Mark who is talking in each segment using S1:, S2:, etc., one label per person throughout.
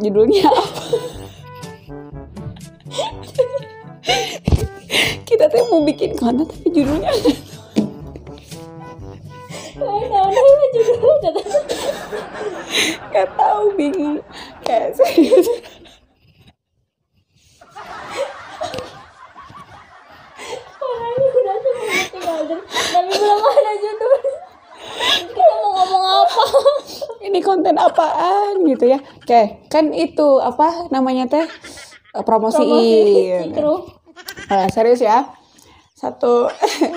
S1: judulnya apa kita tuh mau bikin konten tapi judulnya
S2: nggak tahu bingung kayak serius orangnya udah tapi belum ada judul kita mau ngomong apa ini konten
S1: apaan gitu ya oke kan itu apa namanya teh promosiin eh, promosi nah, serius ya satu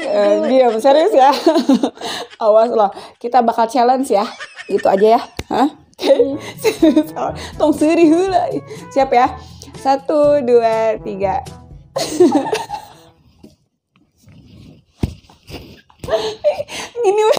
S1: eh, diam serius ya awas loh kita bakal challenge ya gitu aja ya Hah? Hmm. tong serius hula siap ya satu dua tiga gini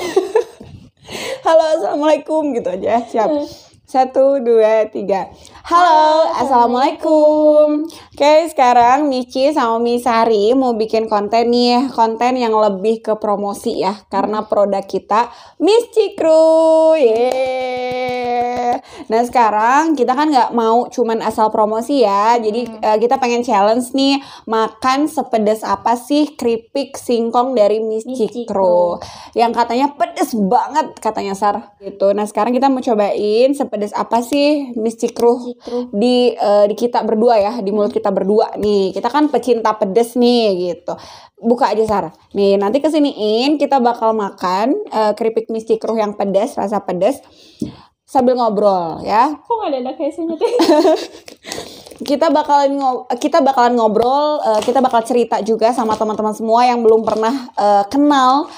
S1: halo assalamualaikum gitu aja siap hmm. satu dua tiga Halo, Assalamualaikum. Oke, sekarang Michi sama Misari mau bikin konten nih, konten yang lebih ke promosi ya, karena produk kita Miss Cikru. Yeah. Nah sekarang kita kan nggak mau cuman asal promosi ya, jadi uh, kita pengen challenge nih, makan sepedas apa sih keripik singkong dari Miss, Miss Cikru. Yang katanya pedes banget katanya Sar. Gitu. Nah sekarang kita mau cobain sepedas apa sih Miss Cikru. Cikru True. Gitu. di uh, di kita berdua ya, di mulut kita berdua nih. Kita kan pecinta pedes nih gitu. Buka aja Sarah. Nih, nanti kesiniin kita bakal makan uh, keripik mie cikruh yang pedes, rasa pedes sambil ngobrol ya.
S2: Kok gak ada kayaknya
S1: kita bakalan kita bakalan ngobrol, uh, kita bakal cerita juga sama teman-teman semua yang belum pernah uh, kenal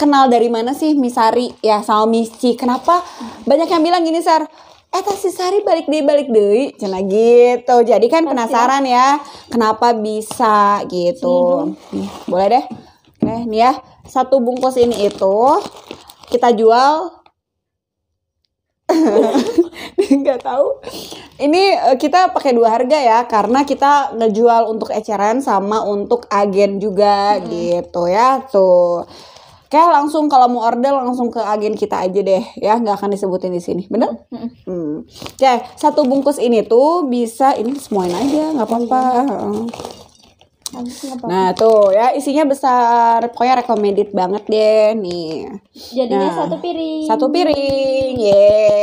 S1: kenal dari mana sih Misari ya sama misi Kenapa banyak yang bilang gini, Sar, Eta eh, si Sari balik deh balik deh cina gitu jadi kan penasaran ya kenapa bisa gitu nih boleh deh Oke, nih ya satu bungkus ini itu kita jual nggak tahu ini eh, kita pakai dua harga ya karena kita ngejual untuk eceran sama untuk agen juga hmm. gitu ya tuh Oke, langsung kalau mau order langsung ke agen kita aja deh ya nggak akan disebutin di sini bener hmm. hmm. Oke, satu bungkus ini tuh bisa ini semuain aja nggak apa-apa Nah tuh ya isinya besar, pokoknya recommended banget deh nih.
S2: Jadinya nah, satu piring. Satu piring,
S1: ya.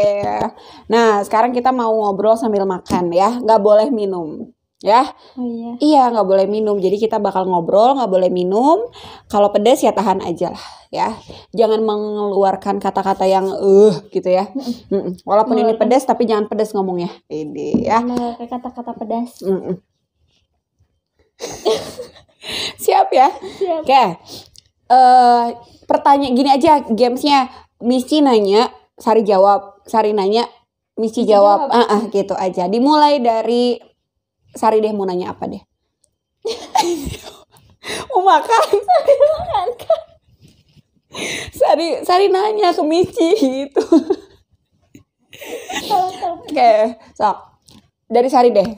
S1: Yeah. Nah sekarang kita mau ngobrol sambil makan ya, nggak boleh minum ya oh, iya iya nggak boleh minum jadi kita bakal ngobrol nggak boleh minum kalau pedas ya tahan aja lah ya jangan mengeluarkan kata-kata yang eh uh, gitu ya mm -mm. walaupun ini pedas tapi jangan pedas ngomongnya ini
S2: ya kata-kata pedas mm
S1: siap ya siap. oke okay. uh, eh, pertanyaan gini aja gamesnya Misi nanya Sari jawab Sari nanya Misi, jawab, jawab. Uh -uh, gitu aja dimulai dari Sari deh mau nanya apa deh? mau makan? Sari makan kan? Sari, Sari nanya ke Michi gitu. Oke, okay, so. Dari Sari deh.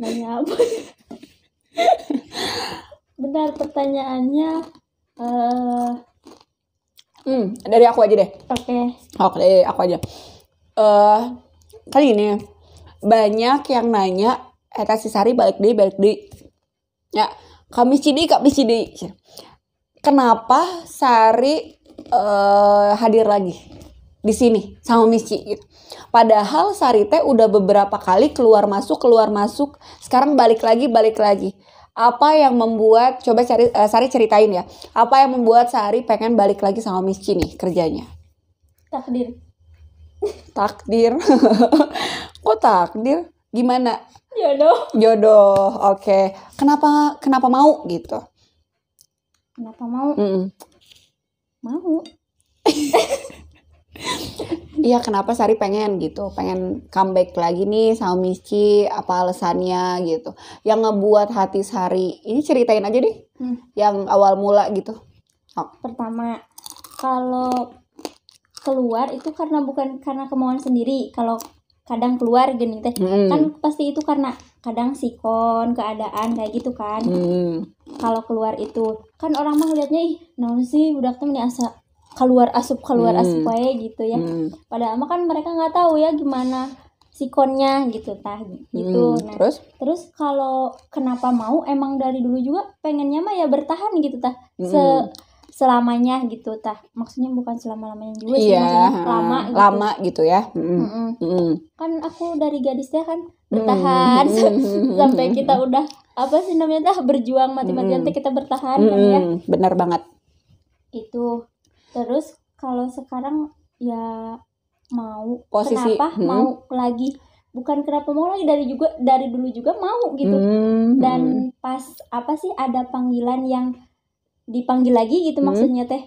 S1: Nanya apa? Benar pertanyaannya. Uh... Hmm, dari aku aja deh. Oke. Okay. Oke, okay, aku aja. Eh, uh, kali ini banyak yang nanya eta eh, si Sari balik deh balik deh ya kami cidi kami cidi kenapa Sari uh, hadir lagi di sini sama Michi gitu. Padahal Sari teh udah beberapa kali keluar masuk keluar masuk, sekarang balik lagi balik lagi. Apa yang membuat coba cari uh, Sari ceritain ya. Apa yang membuat Sari pengen balik lagi sama Michi nih kerjanya? Takdir. Takdir. Kok takdir? Gimana? jodoh jodoh oke okay. kenapa kenapa mau gitu kenapa mau mm -mm. mau Iya kenapa Sari pengen gitu Pengen comeback lagi nih sama Michi Apa alasannya gitu Yang ngebuat hati Sari
S2: Ini ceritain aja deh hmm. Yang awal mula gitu oh. Pertama Kalau keluar itu karena bukan karena kemauan sendiri Kalau kadang keluar gini teh hmm. kan pasti itu karena kadang sikon keadaan kayak gitu kan hmm. kalau keluar itu kan orang mah liatnya ih naon sih budak teh ini asa keluar asup keluar hmm. asup aja gitu ya hmm. padahal mah kan mereka nggak tahu ya gimana sikonnya gitu tah gitu hmm. nah, terus terus kalau kenapa mau emang dari dulu juga pengennya mah ya bertahan gitu tah hmm. se selamanya gitu tah maksudnya bukan selama lamanya juga sih yeah. Iya, lama gitu. lama
S1: gitu ya mm -mm.
S2: kan aku dari gadisnya kan bertahan mm sampai kita udah apa sih namanya tah berjuang mati-matian mm kita bertahan mm kan ya benar banget itu terus kalau sekarang ya mau Posisi, kenapa hmm. mau lagi bukan kenapa mau lagi dari juga dari dulu juga mau gitu hmm, dan pas apa sih ada panggilan yang dipanggil lagi gitu hmm. maksudnya teh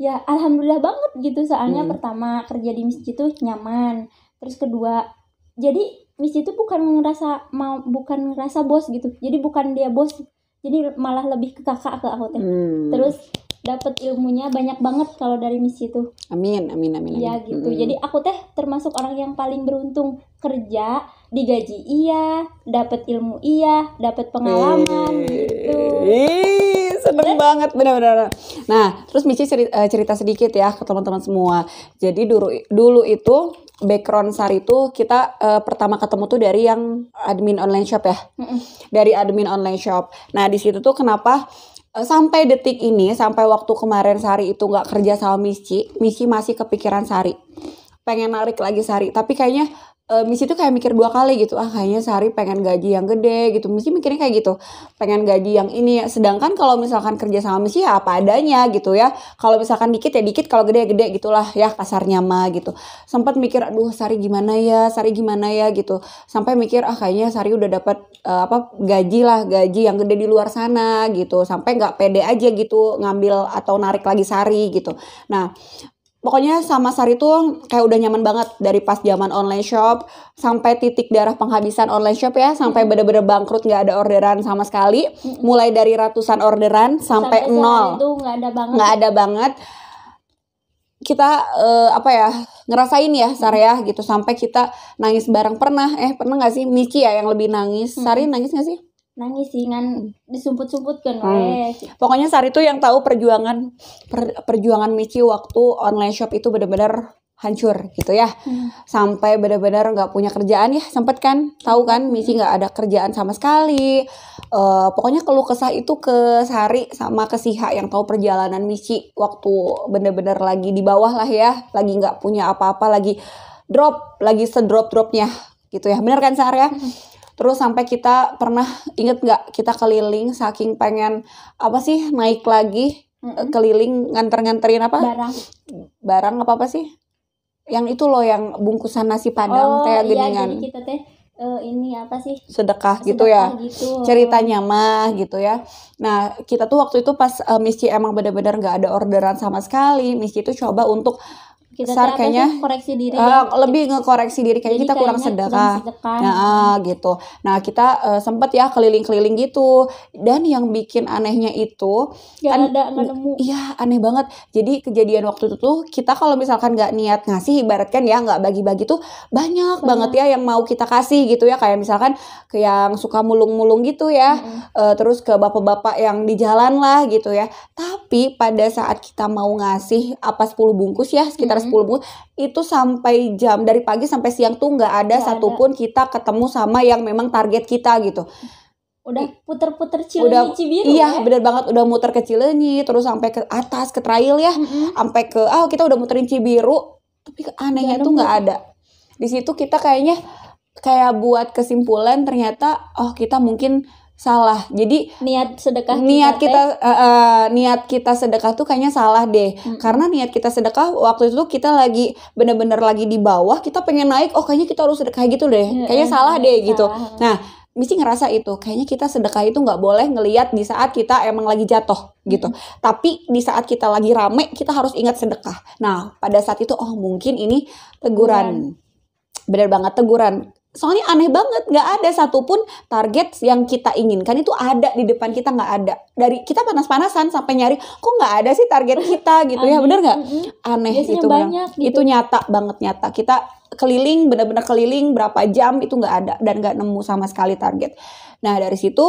S2: ya alhamdulillah banget gitu soalnya hmm. pertama kerja di masjid itu nyaman terus kedua jadi masjid itu bukan ngerasa mau bukan ngerasa bos gitu jadi bukan dia bos jadi malah lebih ke kakak ke aku teh hmm. terus dapat ilmunya banyak banget kalau dari misi itu. Amin, amin, amin. Ya, amin. Ya gitu. Hmm. Jadi aku teh termasuk orang yang paling beruntung kerja digaji iya, dapat ilmu iya, dapat pengalaman eee. gitu. Eee seneng iya. banget benar-benar. Nah, terus Michi cerita, eh, cerita sedikit
S1: ya ke teman-teman semua. Jadi dulu dulu itu background Sari itu kita uh, pertama ketemu tuh dari yang admin online shop ya. mm -hmm. Dari admin online shop. Nah, di situ tuh kenapa eh, sampai detik ini sampai waktu kemarin Sari itu nggak kerja sama Michi, Michi masih kepikiran Sari pengen narik lagi Sari tapi kayaknya uh, Miss itu kayak mikir dua kali gitu ah kayaknya sehari pengen gaji yang gede gitu Miss mikirnya kayak gitu pengen gaji yang ini ya. sedangkan kalau misalkan kerja sama Misi ya apa adanya gitu ya kalau misalkan dikit ya dikit kalau gede ya gede gitulah ya kasarnya mah gitu sempat mikir aduh sehari gimana ya sehari gimana ya gitu sampai mikir ah kayaknya sehari udah dapat uh, eh, apa gaji lah gaji yang gede di luar sana gitu sampai nggak pede aja gitu ngambil atau narik lagi Sari gitu nah pokoknya sama Sari tuh kayak udah nyaman banget dari pas zaman online shop sampai titik darah penghabisan online shop ya sampai bener-bener bangkrut nggak ada orderan sama sekali mulai dari ratusan orderan sampai, sampai nol
S2: nggak ada banget nggak ada
S1: banget kita uh, apa ya ngerasain ya Sari ya gitu sampai kita nangis bareng pernah eh pernah nggak sih Miki ya yang lebih nangis Sari
S2: nangis nggak sih nangis sih ngan
S1: disumput-sumputkan kan Hmm. Pokoknya Sari itu yang tahu perjuangan per, perjuangan Michi waktu online shop itu benar-benar hancur gitu ya. Hmm. Sampai benar-benar nggak punya kerjaan ya, sempet kan? Tahu kan hmm. Michi nggak ada kerjaan sama sekali. Uh, pokoknya keluh kesah itu ke Sari sama ke Siha yang tahu perjalanan Michi waktu benar-benar lagi di bawah lah ya, lagi nggak punya apa-apa, lagi drop, lagi sedrop-dropnya gitu ya. Benar kan Sari ya? Hmm terus sampai kita pernah inget nggak kita keliling saking pengen apa sih naik lagi mm-hmm. keliling nganter-nganterin apa barang barang apa apa sih yang itu loh yang bungkusan nasi padang oh, gini kan iya, kita
S2: teh uh, ini apa sih sedekah, gitu sedekah gitu ya gitu. ceritanya
S1: mah gitu ya nah kita tuh waktu itu pas uh, Miss emang benar-benar nggak ada orderan sama sekali Miss itu coba untuk kita besar kayaknya
S2: koreksi diri uh, lebih
S1: ngekoreksi diri kayak kita kurang sedekah. sedekah nah gitu nah kita uh, sempet ya keliling-keliling gitu dan yang bikin anehnya itu gak kan ada, iya aneh banget jadi kejadian waktu itu tuh kita kalau misalkan nggak niat ngasih ibaratkan ya nggak bagi-bagi tuh banyak, banyak banget ya yang mau kita kasih gitu ya kayak misalkan ke yang suka mulung-mulung gitu ya -hmm. uh, terus ke bapak-bapak yang di jalan lah gitu ya tapi pada saat kita mau ngasih apa 10 bungkus ya sekitar -hmm. 10 itu sampai jam dari pagi sampai siang tuh nggak ada gak satupun ada. kita ketemu sama yang memang target kita gitu udah puter-puter Cilenyi udah, Cibiru iya ya? bener banget udah muter ke Cilenyi terus sampai ke atas ke trail ya mm-hmm. sampai ke ah oh, kita udah muterin Cibiru tapi anehnya tuh nggak ada di situ kita kayaknya kayak buat kesimpulan ternyata oh kita mungkin salah. Jadi niat sedekah niat kita, kita uh, uh, eh, eh, niat kita sedekah tuh kayaknya salah deh. Hmm. Karena niat kita sedekah waktu itu kita lagi bener-bener lagi di bawah, kita pengen naik, oh kayaknya kita harus sedekah gitu deh. Hmm. Kayaknya salah deh salah. gitu. Nah, Misi ngerasa itu kayaknya kita sedekah itu nggak boleh ngeliat di saat kita emang lagi jatuh gitu. Hmm. Tapi di saat kita lagi rame kita harus ingat sedekah. Nah pada saat itu oh mungkin ini teguran. Hmm. Bener banget teguran soalnya aneh banget nggak ada satupun target yang kita inginkan itu ada di depan kita nggak ada dari kita panas-panasan sampai nyari kok nggak ada sih target kita gitu aneh. ya bener nggak aneh Biasanya gitu, banyak, gitu itu nyata banget nyata kita keliling bener-bener keliling berapa jam itu nggak ada dan nggak nemu sama sekali target nah dari situ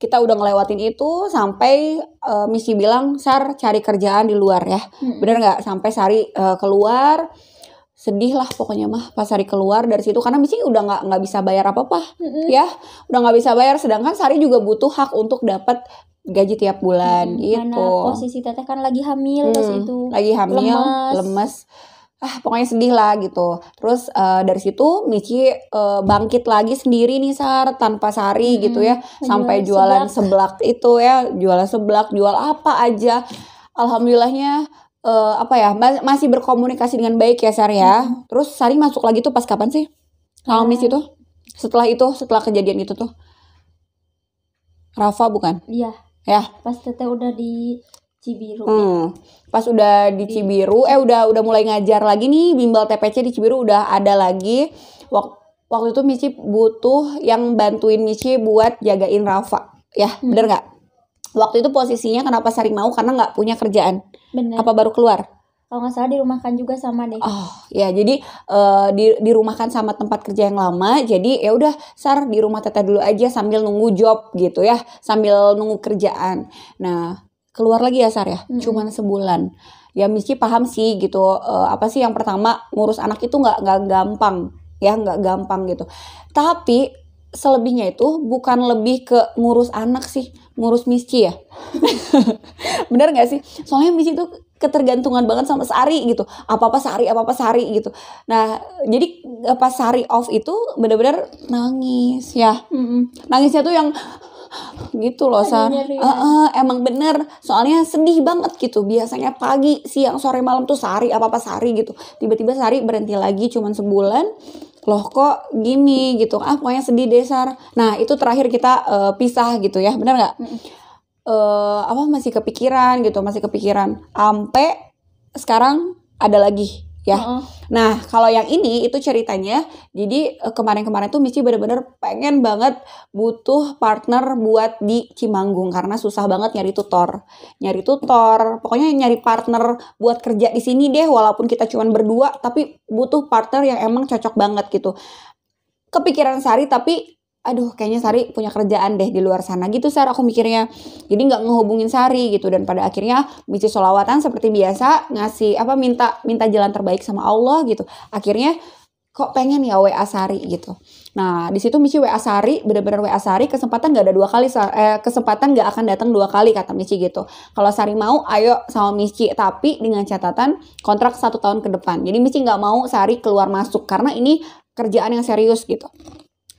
S1: kita udah ngelewatin itu sampai uh, eh, misi bilang sar cari kerjaan di luar ya hmm. bener nggak sampai sari uh, keluar sedih lah pokoknya mah pas hari keluar dari situ karena Michi udah nggak nggak bisa bayar apa apa mm-hmm. ya udah nggak bisa bayar sedangkan Sari juga butuh hak untuk dapat gaji tiap bulan hmm, gitu karena posisi
S2: teteh kan lagi hamil hmm, itu lagi hamil lemes.
S1: lemes ah pokoknya sedih lah gitu terus uh, dari situ Michi uh, bangkit lagi sendiri nih sar tanpa sari hmm, gitu ya sampai jualan seblak. seblak itu ya jualan seblak jual apa aja alhamdulillahnya uh, apa ya masih berkomunikasi dengan baik ya Sari ya. Hmm. Terus Sari masuk lagi tuh pas kapan sih? Sama hmm. itu? Setelah itu, setelah kejadian itu tuh. Rafa bukan? Iya. Ya.
S2: Pas Teteh udah di Cibiru. Hmm.
S1: Pas udah di Cibiru, eh udah udah mulai ngajar lagi nih bimbel TPC di Cibiru udah ada lagi. Waktu waktu itu Mici butuh yang bantuin Mici buat jagain Rafa. Ya, hmm. bener nggak? waktu itu posisinya kenapa sering mau karena nggak punya kerjaan
S2: Bener. apa baru keluar kalau nggak salah dirumahkan juga sama deh oh
S1: ya jadi uh, di dirumahkan sama tempat kerja yang lama jadi ya udah sar di rumah teteh dulu aja sambil nunggu job gitu ya sambil nunggu kerjaan nah keluar lagi ya sar ya -hmm. cuman sebulan ya miski paham sih gitu uh, apa sih yang pertama ngurus anak itu nggak nggak gampang ya nggak gampang gitu tapi selebihnya itu bukan lebih ke ngurus anak sih, ngurus Mici ya. Bener gak sih? Soalnya Mici itu ketergantungan banget sama Sari gitu. Apa-apa Sari, apa-apa Sari gitu. Nah, jadi eh, pas Sari off itu bener-bener nangis ya. Nangisnya tuh yang gitu loh San uh, uh, emang bener soalnya sedih banget gitu biasanya pagi siang sore malam tuh sari apa apa sari gitu tiba-tiba sari berhenti lagi cuman sebulan loh kok gini gitu ah pokoknya sedih desar nah itu terakhir kita uh, pisah gitu ya benar nggak uh, apa masih kepikiran gitu masih kepikiran ampe sekarang ada lagi ya. Uh -uh. Nah, kalau yang ini itu ceritanya jadi eh, kemarin-kemarin tuh Michi bener-bener pengen banget butuh partner buat di Cimanggung karena susah banget nyari tutor. Nyari tutor, pokoknya nyari partner buat kerja di sini deh walaupun kita cuman berdua tapi butuh partner yang emang cocok banget gitu. Kepikiran Sari tapi aduh kayaknya Sari punya kerjaan deh di luar sana gitu Sar aku mikirnya jadi nggak ngehubungin Sari gitu dan pada akhirnya misi solawatan seperti biasa ngasih apa minta minta jalan terbaik sama Allah gitu akhirnya kok pengen ya WA Sari gitu. Nah di situ misi WA Sari bener-bener WA Sari kesempatan nggak ada dua kali eh, kesempatan nggak akan datang dua kali kata misi gitu. Kalau Sari mau ayo sama misi tapi dengan catatan kontrak satu tahun ke depan. Jadi misi nggak mau Sari keluar masuk karena ini kerjaan yang serius gitu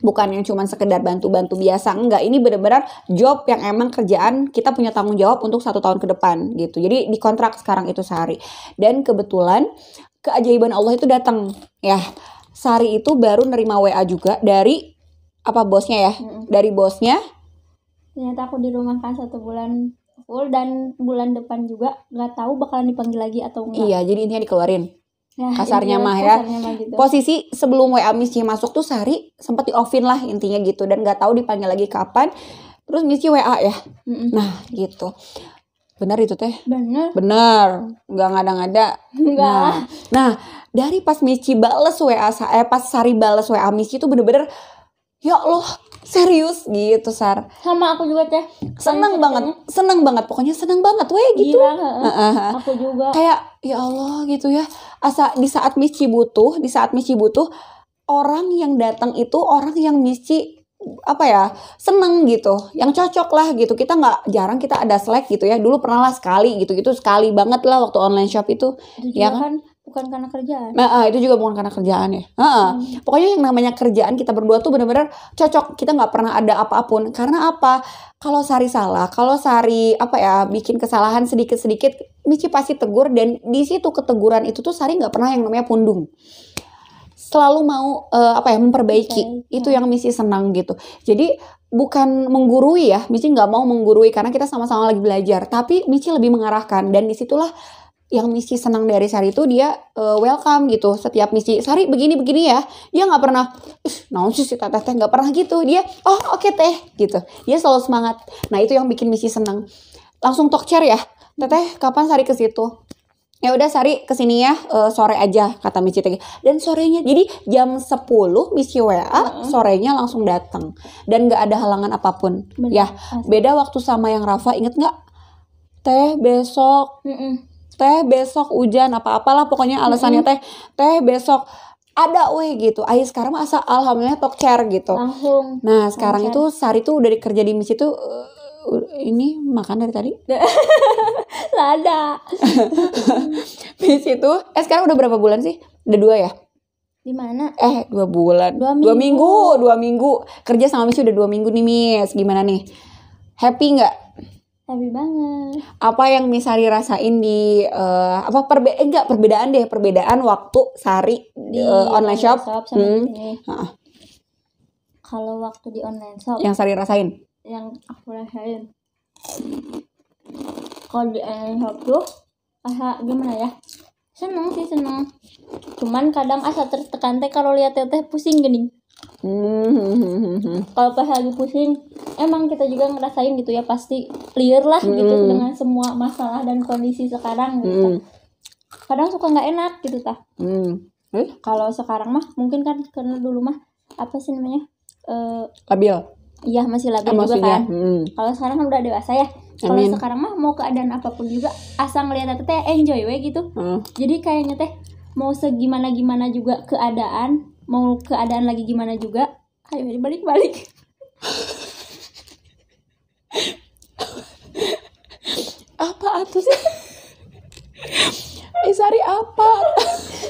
S1: bukan yang cuma sekedar bantu-bantu biasa enggak ini benar-benar job yang emang kerjaan kita punya tanggung jawab untuk satu tahun ke depan gitu jadi di kontrak sekarang itu sehari dan kebetulan keajaiban Allah itu datang ya sehari itu baru nerima WA juga dari apa bosnya ya hmm dari bosnya
S2: ternyata aku di dirumahkan satu bulan full dan bulan depan juga nggak tahu bakalan dipanggil lagi atau enggak iya jadi
S1: intinya dikeluarin
S2: Ya, kasarnya mah ya. Kasarnya mah gitu. Posisi
S1: sebelum WA misi masuk tuh Sari sempat di offin lah intinya gitu dan nggak tahu dipanggil lagi kapan. Terus misi WA ya. Mm-mm. Nah, gitu. Benar itu teh? Benar. Benar. Nggak ngada-ngada. Nah, nah, dari pas misi bales WA eh pas Sari bales WA misi itu bener-bener ya Allah serius gitu sar sama aku juga teh seneng banget seneng banget pokoknya seneng banget weh gitu Gila, uh, uh, aku juga kayak ya Allah gitu ya asa di saat Michi butuh di saat Michi butuh orang yang datang itu orang yang Michi apa ya seneng gitu yang cocok lah gitu kita nggak jarang kita ada slack gitu ya dulu pernah lah sekali gitu gitu sekali banget lah waktu online shop itu itu ya
S2: kan, kan? bukan karena kerjaan. Nah, uh, itu
S1: juga bukan karena kerjaan ya. Uh, Hmm. Pokoknya yang namanya kerjaan kita berdua tuh benar-benar cocok. Kita nggak pernah ada apapun. Karena apa? Kalau Sari salah, kalau Sari apa ya bikin kesalahan sedikit-sedikit, Michi pasti tegur dan di situ keteguran itu tuh Sari nggak pernah yang namanya pundung selalu mau uh, apa ya memperbaiki okay, itu yang Michi senang gitu jadi bukan menggurui ya Michi nggak mau menggurui karena kita sama-sama lagi belajar tapi Michi lebih mengarahkan dan disitulah yang misi senang dari Sari itu dia uh, welcome gitu setiap misi Sari begini begini ya dia nggak pernah naon sih si teteh teh nggak pernah gitu dia oh oke okay, teh gitu dia selalu semangat nah itu yang bikin misi senang langsung talk share ya teteh kapan Sari ke situ ya udah Sari kesini ya uh, sore aja kata misi teh dan sorenya jadi jam 10 misi WA uh sorenya langsung datang dan nggak ada halangan apapun Benar, ya asli. beda waktu sama yang Rafa inget nggak teh besok Mm-mm teh besok hujan apa-apalah pokoknya alasannya teh teh besok ada weh gitu. Ayo sekarang masa alhamdulillah talk gitu.
S2: Langsung. Nah, sekarang itu
S1: Sari tuh udah kerja di misi tuh uh, ini makan dari tadi?
S2: Lada. di situ
S1: eh sekarang udah berapa bulan sih? Udah dua ya?
S2: Di mana? Eh,
S1: dua bulan. Dua minggu. Dua minggu, dua minggu. Kerja sama Miss udah dua minggu nih, Miss. Gimana nih? Happy nggak?
S2: Happy banget.
S1: Apa yang Sari rasain di uh, apa perbe eh, enggak perbedaan deh perbedaan waktu Sari di uh, online shop, shop sama hmm.
S2: Kalau waktu di online shop yang Sari rasain? Yang aku rasain. Kalau di online shop tuh, gimana ya? seneng sih seneng cuman kadang asa tertekan teh kalau lihat teteh pusing gini hmm. kalau pas lagi pusing emang kita juga ngerasain gitu ya pasti clear lah gitu hmm. dengan semua masalah dan kondisi sekarang gitu hmm. kadang suka nggak enak gitu tah eh? kalau sekarang mah mungkin kan karena dulu mah apa sih namanya uh, labil iya masih labil juga kan kalau sekarang kan udah dewasa ya kalau sekarang mah mau keadaan apapun juga asal ngeliat aku teh enjoy we gitu hmm. jadi kayaknya teh mau segimana gimana juga keadaan mau keadaan lagi gimana juga ayo balik balik apa atuh sih Isari eh, apa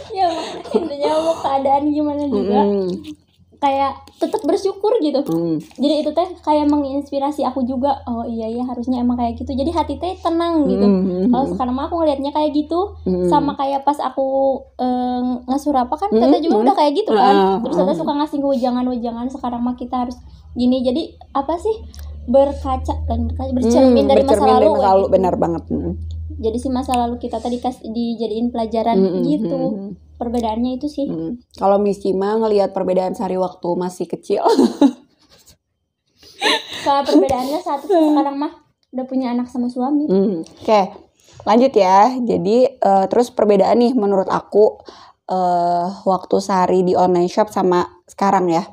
S2: ya intinya mau keadaan gimana juga -hmm kayak tetap bersyukur gitu hmm. jadi itu teh kayak menginspirasi aku juga oh iya iya harusnya emang kayak gitu jadi hati teh tenang gitu hmm, hmm, kalau hmm. sekarang mah aku ngelihatnya kayak gitu hmm. sama kayak pas aku eh, ngasur apa kan hmm. teteh juga hmm. udah kayak gitu kan ah, terus teteh ah. suka ngasih wejangan wejangan sekarang mah kita harus gini jadi apa sih berkaca dan bercermin hmm, dari bercermin masa lalu, dari masa lalu gitu. benar banget jadi sih masa lalu kita tadi kas dijadiin pelajaran -hmm. gitu -hmm perbedaannya itu sih hmm.
S1: kalau Miss Cima ngelihat perbedaan sehari waktu masih kecil
S2: kalau perbedaannya satu sekarang mah udah punya anak sama suami hmm.
S1: oke okay. lanjut ya jadi uh, terus perbedaan nih menurut aku uh, waktu sehari di online shop sama sekarang ya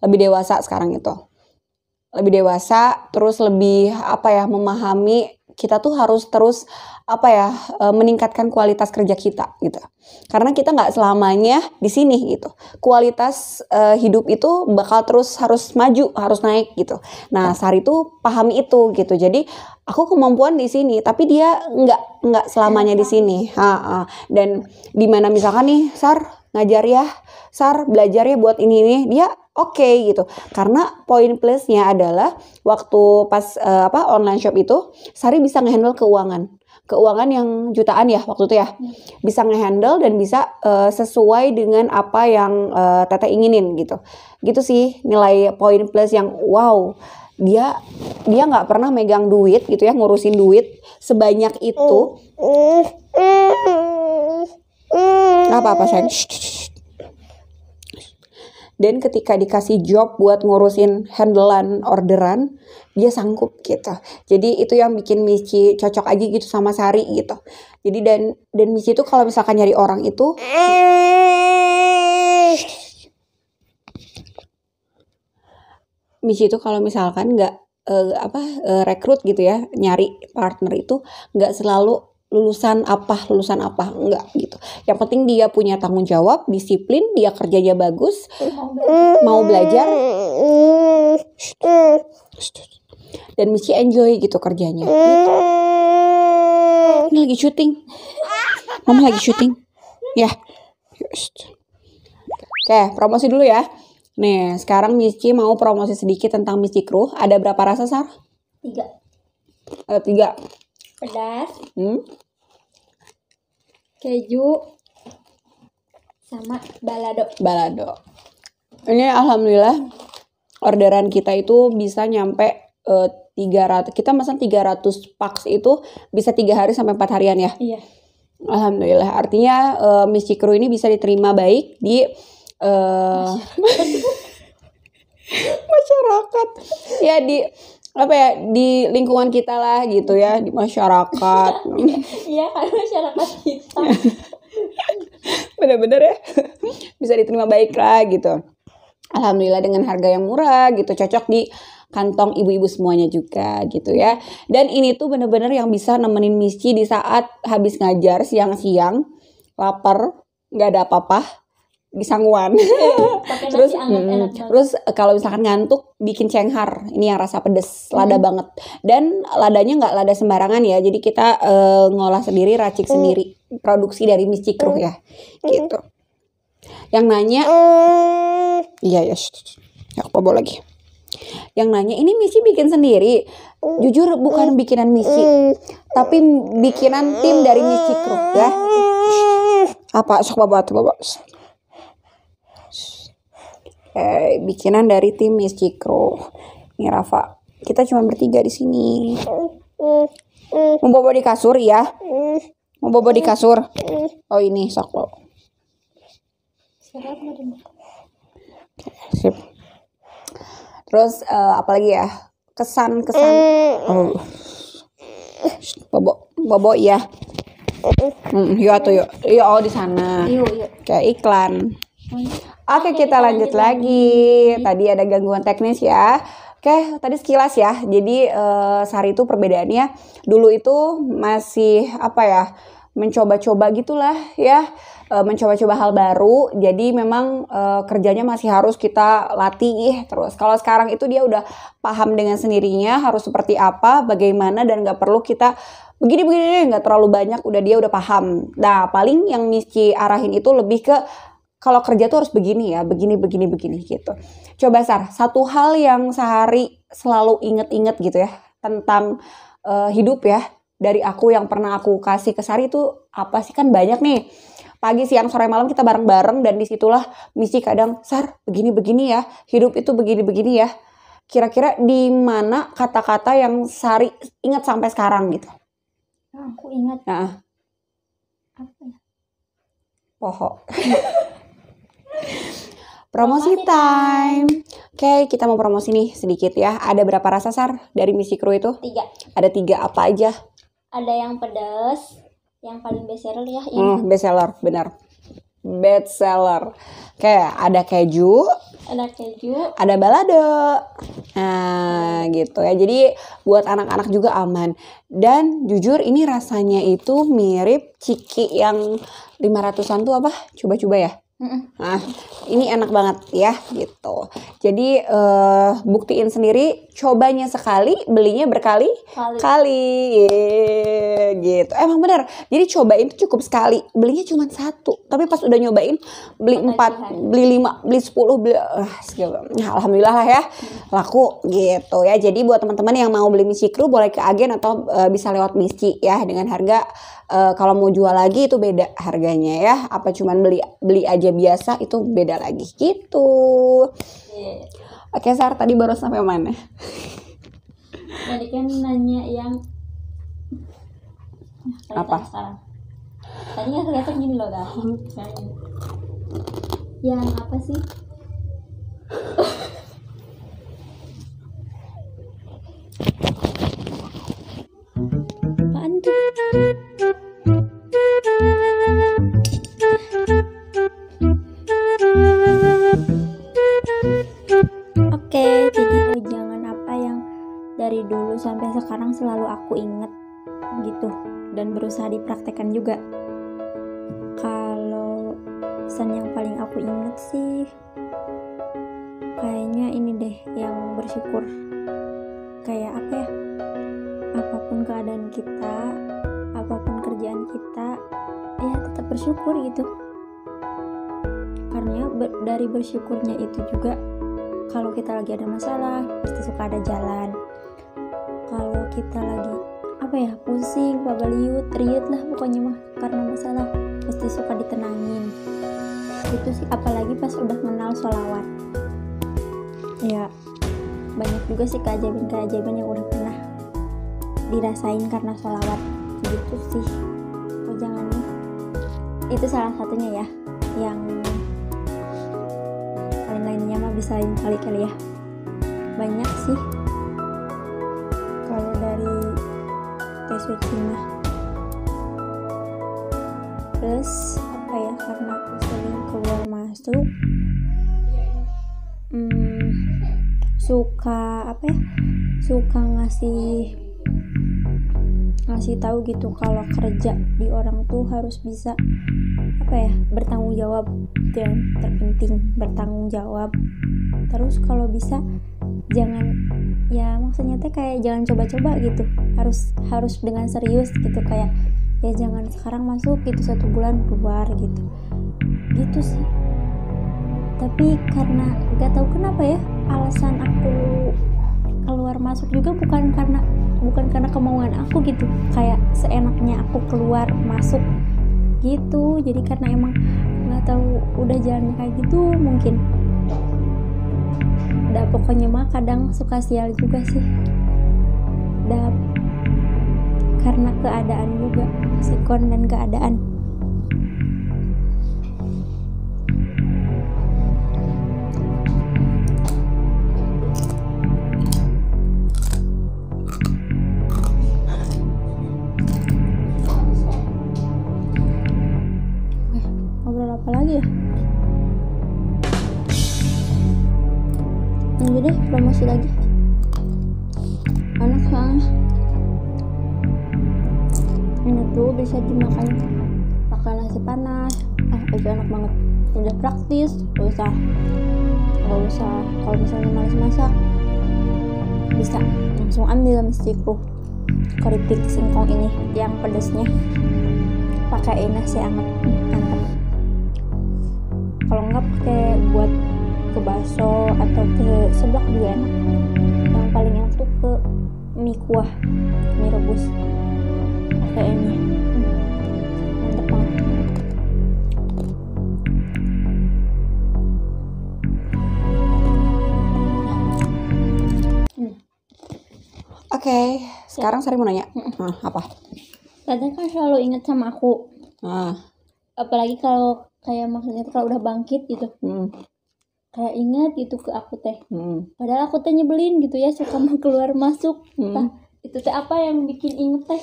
S1: lebih dewasa sekarang itu lebih dewasa terus lebih apa ya memahami kita tuh harus terus apa ya eh, meningkatkan kualitas kerja kita gitu karena kita nggak selamanya di sini gitu kualitas uh, hidup itu bakal terus harus maju harus naik gitu nah iya. Sari tuh pahami itu gitu jadi aku kemampuan di sini tapi dia nggak nggak selamanya di sini iya, ha, ha. dan dimana misalkan nih Sar ngajar ya Sar belajar ya buat ini ini dia oke okay, gitu. Karena poin plusnya adalah waktu pas uh, apa online shop itu Sari bisa ngehandle keuangan. Keuangan yang jutaan ya waktu itu ya. Hmm. Bisa ngehandle dan bisa uh, sesuai dengan apa yang uh, eh, Tete inginin gitu. Gitu sih nilai poin plus yang wow dia dia nggak pernah megang duit gitu ya ngurusin duit sebanyak itu mm. Mm. Mm. apa-apa sayang dan ketika dikasih job buat ngurusin handlean orderan dia sanggup gitu jadi itu yang bikin Michi cocok aja gitu sama Sari gitu jadi dan dan Michi itu kalau misalkan nyari orang itu Michi itu kalau misalkan nggak uh, apa uh, rekrut gitu ya nyari partner itu nggak selalu lulusan apa lulusan apa enggak gitu yang penting dia punya tanggung jawab disiplin dia kerjanya bagus mm-hmm. mau belajar mm-hmm. dan Michi enjoy gitu kerjanya gitu. ini lagi syuting mama lagi syuting ya oke promosi dulu ya nih sekarang Michi mau promosi sedikit tentang Michi Crew ada berapa rasa Sar? tiga ada tiga pedas hmm?
S2: keju sama balado balado ini alhamdulillah
S1: orderan kita itu bisa nyampe uh, eh, 300 kita pesan 300 paks itu bisa tiga hari sampai empat harian ya iya alhamdulillah artinya uh, Miss Cikru ini bisa diterima baik di uh, masyarakat. masyarakat ya di apa ya di lingkungan kita lah gitu ya di masyarakat iya,
S2: iya kan masyarakat kita
S1: bener-bener ya bisa diterima baik lah gitu alhamdulillah dengan harga yang murah gitu cocok di kantong ibu-ibu semuanya juga gitu ya dan ini tuh bener-bener yang bisa nemenin Misci di saat habis ngajar siang-siang lapar nggak ada apa-apa disangguan, terus hmm, terus eh, kalau misalkan ngantuk bikin cenghar. Ini yang rasa pedes, lada hmm. banget. Dan ladanya nggak lada sembarangan ya. Jadi kita uh, ngolah sendiri, racik hmm. sendiri, produksi dari Miss hmm. ya. Mm. Gitu. Yang nanya mm. Iya, ya. Aku bawa lagi. Yang nanya ini Misi bikin sendiri. Mm. Jujur bukan bikinan Misi, tapi bikinan tim dari Miss Cikruh ya. Apa sok bawa tuh bawa. Eh, bikinan dari tim Miss Cikro. Nih Rafa, kita cuma bertiga di sini.
S2: Mau bobo di kasur ya?
S1: Mau bobo di kasur? Oh ini sok Sip. Terus uh, eh, apalagi ya? Kesan kesan. Hmm. Oh. bobo bobo ya. Hmm, yuk atau yuk. Yuk oh di sana. Yuk yuk. Kayak iklan. Oke, kita lanjut lagi. Hmm. Tadi ada gangguan teknis ya. Oke, tadi sekilas ya. Jadi uh, sehari itu perbedaannya dulu itu masih apa ya? mencoba-coba gitulah ya Uh, mencoba-coba hal baru jadi memang uh, kerjanya masih harus kita latih terus kalau sekarang itu dia udah paham dengan sendirinya harus seperti apa bagaimana dan nggak perlu kita begini begini nggak terlalu banyak udah dia udah paham nah paling yang Michi arahin itu lebih ke kalau kerja tuh harus begini ya, begini, begini, begini gitu. Coba Sar, satu hal yang sehari selalu inget-inget gitu ya tentang uh, hidup ya dari aku yang pernah aku kasih ke Sari itu apa sih kan banyak nih pagi siang sore malam kita bareng-bareng dan disitulah misi kadang Sar begini begini ya hidup itu begini begini ya kira-kira di mana kata-kata yang Sari ingat sampai sekarang gitu
S2: aku ingat nah. apa ya
S1: Pohok. Promosi time. Oke, okay, kita mau promosi nih sedikit ya. Ada berapa rasa sar dari misi kru itu? Tiga. Ada tiga apa aja?
S2: Ada yang pedas, yang paling best seller ya. ini. Hmm, best
S1: seller, benar. Best seller. Oke, okay, ada keju.
S2: Ada keju. Ada
S1: balado. Nah, gitu ya. Jadi buat anak-anak juga aman. Dan jujur ini rasanya itu mirip ciki yang 500-an tuh apa? Coba-coba ya.
S2: Nah,
S1: ini enak banget ya gitu. Jadi uh, buktiin sendiri, cobanya sekali, belinya berkali kali, kali. Yeah, gitu. Emang bener. Jadi cobain tuh cukup sekali, belinya cuma satu. Tapi pas udah nyobain, beli Mata empat, beli lima, beli sepuluh, beli uh, Nah, alhamdulillah lah ya, laku gitu ya. Jadi buat teman-teman yang mau beli misi kru boleh ke agen atau uh, bisa lewat misi ya dengan harga uh, kalau mau jual lagi itu beda harganya ya apa cuman beli beli aja biasa itu beda lagi gitu yeah. oke okay, Sar tadi baru sampai mana
S2: tadi kan nanya yang nah, tadi apa tadi yang kelihatan gini loh dah yang apa sih apaan tuh oke jadi oh, jangan apa yang dari dulu sampai sekarang selalu aku inget gitu dan berusaha dipraktekkan juga kalau pesan yang paling aku inget sih kayaknya ini deh yang bersyukur kayak apa ya apapun keadaan kita apapun kerjaan kita ya tetap bersyukur gitu karena ber dari bersyukurnya itu juga kalau kita lagi ada masalah pasti suka ada jalan kalau kita lagi apa ya pusing babaliut riut lah pokoknya mah karena masalah pasti suka ditenangin itu sih apalagi pas udah kenal solawat ya banyak juga sih keajaiban-keajaiban yang udah pernah dirasain karena sholawat gitu sih oh nih itu salah satunya ya yang lain-lainnya mah bisa lain kali kali ya banyak sih kalau dari Tesue terus plus apa ya karena aku sering keluar masuk hmm, suka apa ya suka ngasih ngasih tahu gitu kalau kerja di orang tuh harus bisa apa ya bertanggung jawab gitu yang terpenting bertanggung jawab terus kalau bisa jangan ya maksudnya teh kayak jangan coba-coba gitu harus harus dengan serius gitu kayak ya jangan sekarang masuk gitu satu bulan keluar gitu gitu sih tapi karena gak tahu kenapa ya alasan aku keluar masuk juga bukan karena bukan karena kemauan aku gitu kayak seenaknya aku keluar masuk gitu jadi karena emang nggak tahu udah jalannya kayak gitu mungkin udah pokoknya mah kadang suka sial juga sih udah karena keadaan juga sikon dan keadaan apa lagi ya enggak deh promosi lagi enak soalnya ini tuh bisa dimakan pakai nasi panas eh itu enak banget udah praktis gak usah gak usah kalau misalnya males masak bisa langsung ambil mistiku keripik singkong ini yang pedasnya, pakai nasi anget mantap kalau nggak pakai buat ke bakso atau ke seblak juga enak yang paling enak tuh ke mie kuah mie rebus pakai ini. mantep hmm.
S1: Oke, okay, sekarang Sari mau nanya. Hmm. hmm apa?
S2: Tante kan selalu ingat sama aku. Ah. Apalagi kalau kayak maksudnya tuh kalau udah bangkit gitu hmm. kayak ingat gitu ke aku teh hmm. padahal aku teh nyebelin gitu ya suka mau keluar masuk hmm. nah, itu teh apa yang bikin inget teh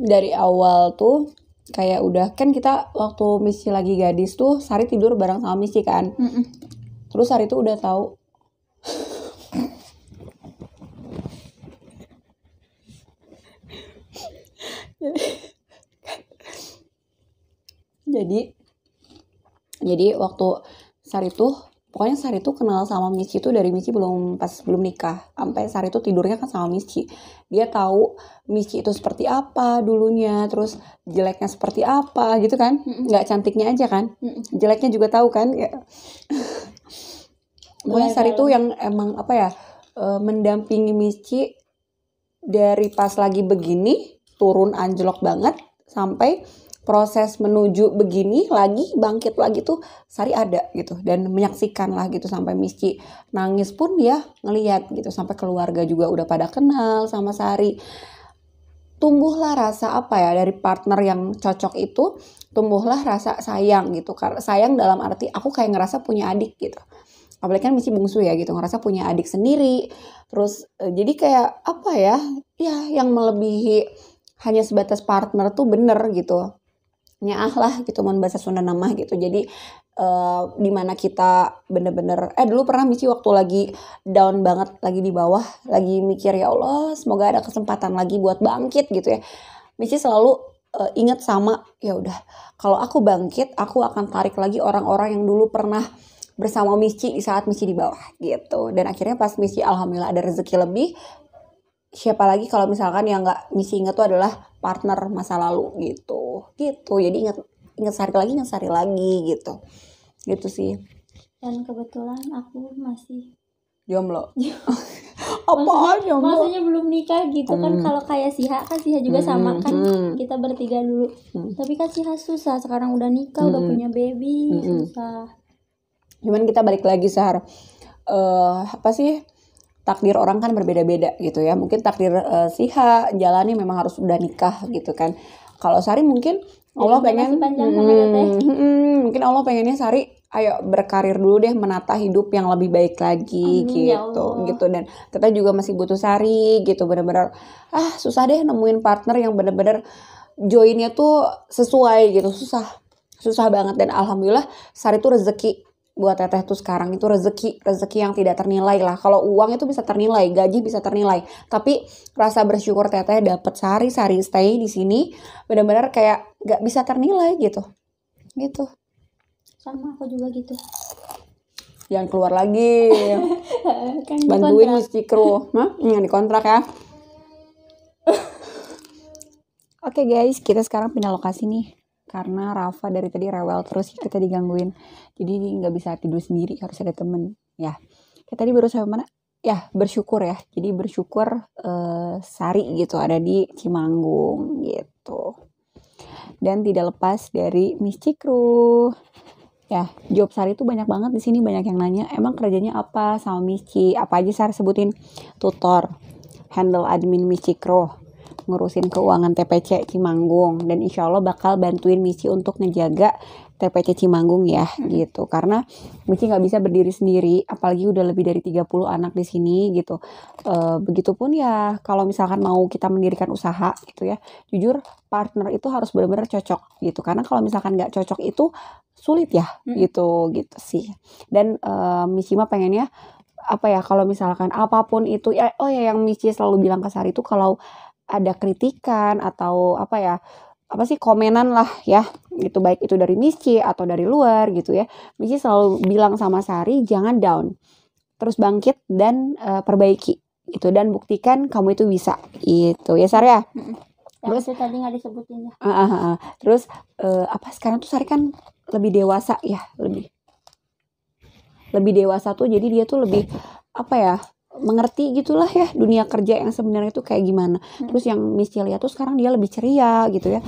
S1: dari awal
S2: tuh kayak udah kan
S1: kita waktu misi lagi gadis tuh Sari tidur bareng sama misi kan mm -mm. terus Sari tuh udah tahu jadi jadi waktu Sari tuh pokoknya Sari tuh kenal sama Michi itu dari Michi belum pas belum nikah sampai Sari tuh tidurnya kan sama Michi dia tahu Michi itu seperti apa dulunya terus jeleknya seperti apa gitu kan nggak cantiknya aja kan jeleknya juga tahu kan ya.
S2: pokoknya Sari tuh
S1: yang emang apa ya e, mendampingi Michi dari pas lagi begini turun anjlok banget sampai proses menuju begini lagi bangkit lagi tuh Sari ada gitu dan menyaksikan lah gitu sampai misci nangis pun ya ngeliat gitu sampai keluarga juga udah pada kenal sama Sari tumbuhlah rasa apa ya dari partner yang cocok itu tumbuhlah rasa sayang gitu karena sayang dalam arti aku kayak ngerasa punya adik gitu apalagi kan misi bungsu ya gitu ngerasa punya adik sendiri terus e, jadi kayak apa ya ya yang melebihi hanya sebatas partner tuh bener gitu ah lah gitu mau bahasa Sunda nama gitu jadi uh, dimana kita bener-bener eh dulu pernah misi waktu lagi down banget lagi di bawah lagi mikir ya Allah semoga ada kesempatan lagi buat bangkit gitu ya misi selalu uh, ingat sama ya udah kalau aku bangkit aku akan tarik lagi orang-orang yang dulu pernah bersama misi di saat misi di bawah gitu dan akhirnya pas misi alhamdulillah ada rezeki lebih siapa lagi kalau misalkan yang nggak misi ingat tuh adalah partner masa lalu gitu gitu jadi ingat ingat sehari lagi ingat sehari lagi gitu gitu sih
S2: dan kebetulan aku masih jomblo apaan jomblo maksudnya belum nikah gitu kan. hmm. kan kalau kayak Siha kan Siha juga hmm. sama kan hmm. kita bertiga dulu hmm. tapi kan Siha susah sekarang udah nikah hmm. udah punya baby hmm. susah
S1: cuman kita balik lagi sehar, uh, eh, apa sih takdir orang kan berbeda-beda gitu ya mungkin takdir uh, eh, siha jalani memang harus udah nikah gitu kan kalau Sari mungkin Allah pengen hmm, hmm, mungkin Allah pengennya Sari ayo berkarir dulu deh menata hidup yang lebih baik lagi Amin, gitu ya gitu, gitu. dan kita juga masih butuh sari gitu benar-benar ah susah deh nemuin partner yang benar-benar joinnya tuh sesuai gitu susah susah banget dan alhamdulillah sari tuh rezeki buat teteh tuh sekarang itu rezeki rezeki yang tidak ternilai lah kalau uang itu bisa ternilai gaji bisa ternilai tapi rasa bersyukur teteh dapat sehari sehari stay di sini benar-benar kayak nggak bisa ternilai gitu
S2: gitu sama aku juga gitu
S1: jangan keluar lagi
S2: kan bantuin Miss
S1: Cikru Hah? yang kontrak ya oke okay guys kita sekarang pindah lokasi nih karena Rafa dari tadi rewel terus kita digangguin jadi nggak bisa tidur sendiri harus ada temen ya kita tadi baru sampai mana ya bersyukur ya jadi bersyukur uh, Sari gitu ada di Cimanggung gitu dan tidak lepas dari Miss Cikru ya job Sari itu banyak banget di sini banyak yang nanya emang kerjanya apa sama Miss apa aja Sari sebutin tutor handle admin Miss Cikru ngurusin keuangan TPC Cimanggung dan insya Allah bakal bantuin misi untuk ngejaga TPC Cimanggung ya hmm. gitu karena michi nggak bisa berdiri sendiri apalagi udah lebih dari 30 anak di sini gitu e, begitupun ya kalau misalkan mau kita mendirikan usaha gitu ya jujur partner itu harus benar-benar cocok gitu karena kalau misalkan nggak cocok itu sulit ya hmm. gitu gitu sih dan e, mah pengennya apa ya kalau misalkan apapun itu ya oh ya yang michi selalu bilang ke Sari itu kalau ada kritikan atau apa ya apa sih komenan lah ya gitu baik itu dari Michi atau dari luar gitu ya Michi selalu bilang sama Sari jangan down terus bangkit dan uh, perbaiki itu dan buktikan kamu itu bisa itu ya Sari ya
S2: terus ya, tadi nggak disebutin ya uh, uh,
S1: uh, terus uh, apa sekarang tuh Sari kan lebih dewasa ya lebih lebih dewasa tuh jadi dia tuh lebih apa ya mengerti gitulah ya dunia kerja yang sebenarnya itu kayak gimana. Hmm. Terus yang Miss Celia tuh sekarang dia lebih ceria gitu ya.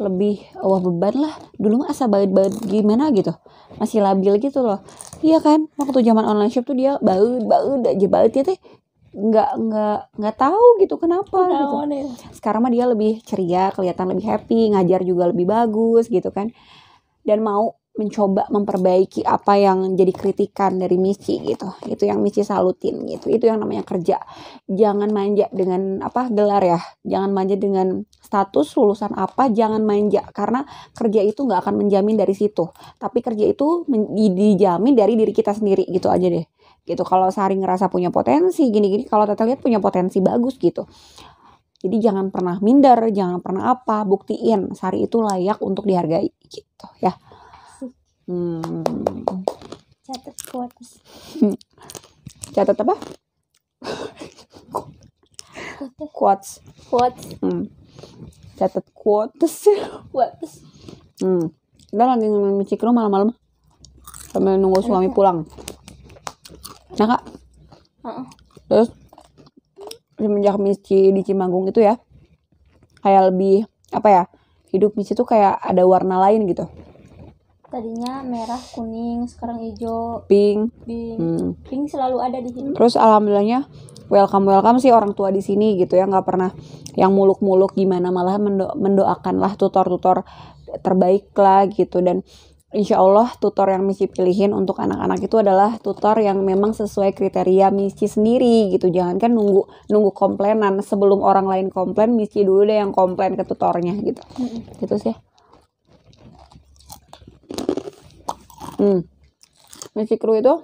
S1: Lebih wah beban lah. Dulu mah asa banget gimana gitu. Masih labil gitu loh. Iya kan? Waktu zaman online shop tuh dia baut baut aja baut ya teh nggak nggak nggak tahu gitu kenapa oh, gitu. Sekarang mah dia lebih ceria, kelihatan lebih happy, ngajar juga lebih bagus gitu kan. Dan mau mencoba memperbaiki apa yang jadi kritikan dari Michi gitu. Itu yang Michi salutin gitu. Itu yang namanya kerja. Jangan manja dengan apa gelar ya. Jangan manja dengan status lulusan apa. Jangan manja karena kerja itu nggak akan menjamin dari situ. Tapi kerja itu dijamin dari diri kita sendiri gitu aja deh. Gitu kalau sehari ngerasa punya potensi gini-gini. Kalau teteh lihat punya potensi bagus gitu. Jadi jangan pernah minder, jangan pernah apa, buktiin Sari itu layak untuk dihargai gitu ya. Hmm.
S2: Catat quotes
S1: Catat apa? quotes. Quotes. Hmm. Catat quotes. Quotes. Hmm. Kita lagi ngemici kru malam-malam. Sambil nunggu suami pulang. Nah, Kak. Uh -uh. Terus semenjak Mici di Cimanggung itu ya kayak lebih apa ya hidup Mici tuh kayak ada warna lain gitu
S2: tadinya merah kuning sekarang hijau pink pink hmm. pink selalu ada di sini terus
S1: alhamdulillahnya welcome welcome sih orang tua di sini gitu ya nggak pernah yang muluk-muluk gimana malah mendo mendoakan lah tutor-tutor terbaik lah gitu dan Insya Allah tutor yang misi pilihin untuk anak-anak itu adalah tutor yang memang sesuai kriteria misi sendiri gitu. Jangan kan nunggu nunggu komplainan sebelum orang lain komplain misi dulu deh yang komplain ke tutornya gitu.
S2: -hmm.
S1: Gitu sih. hmm. nasi kru itu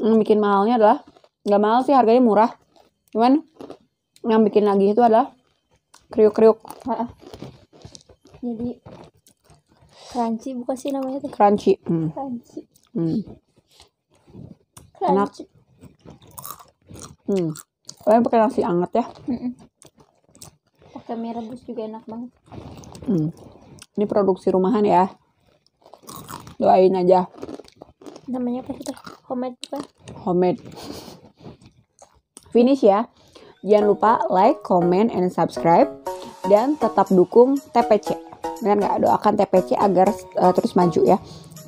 S1: yang bikin mahalnya adalah nggak mahal sih harganya murah cuman yang bikin lagi itu adalah
S2: kriuk-kriuk jadi crunchy bukan sih namanya tuh crunchy hmm. crunchy, hmm. enak
S1: hmm kalian pakai nasi anget ya
S2: pakai mie juga enak banget
S1: hmm. ini produksi rumahan ya doain aja
S2: namanya apa sih homemade apa
S1: homemade finish ya jangan lupa like comment and subscribe dan tetap dukung TPC dan nggak doakan TPC agar uh, terus maju ya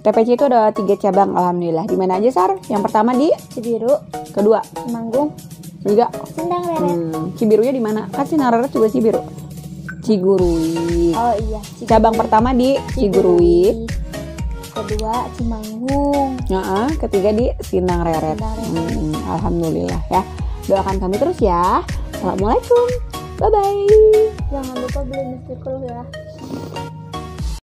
S1: TPC itu ada tiga cabang alhamdulillah di mana aja sar yang pertama di Cibiru kedua Manggung juga Sendang hmm, Cibirunya di mana kan Sendang juga Cibiru Cigurui. Oh iya. Cigurui. Cabang pertama di Cigurui. Cigurui
S2: kedua Cimanggung
S1: nah, ketiga di Sinang Reret, Hmm, alhamdulillah ya doakan kami terus ya assalamualaikum bye bye jangan
S2: lupa beli misteri ya